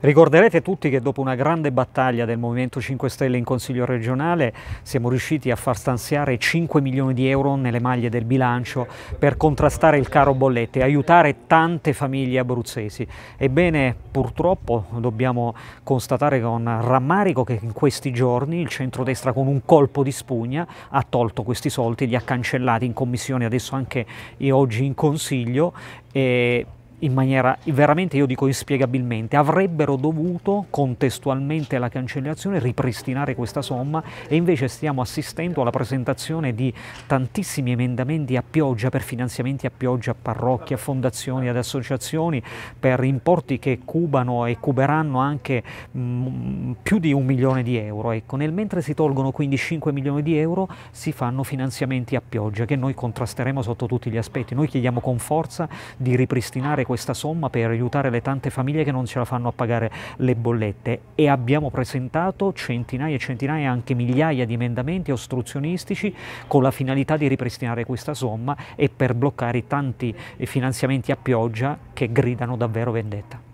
Ricorderete tutti che dopo una grande battaglia del Movimento 5 Stelle in Consiglio regionale siamo riusciti a far stanziare 5 milioni di euro nelle maglie del bilancio per contrastare il caro bollette e aiutare tante famiglie abruzzesi. Ebbene, purtroppo dobbiamo constatare con rammarico che in questi giorni il centrodestra con un colpo di spugna ha tolto questi soldi, li ha cancellati in commissione, adesso anche oggi in consiglio e in maniera veramente, io dico inspiegabilmente, avrebbero dovuto contestualmente alla cancellazione ripristinare questa somma e invece stiamo assistendo alla presentazione di tantissimi emendamenti a pioggia per finanziamenti a pioggia a parrocchie, a fondazioni, ad associazioni per importi che cubano e cuberanno anche mh, mm, più di un milione di euro. Ecco, nel mentre si tolgono quindi 5 milioni di euro si fanno finanziamenti a pioggia che noi contrasteremo sotto tutti gli aspetti. Noi chiediamo con forza di ripristinare questa somma per aiutare le tante famiglie che non ce la fanno a pagare le bollette e abbiamo presentato centinaia e centinaia, anche migliaia di emendamenti ostruzionistici con la finalità di ripristinare questa somma e per bloccare i tanti eh, finanziamenti a pioggia che gridano davvero vendetta.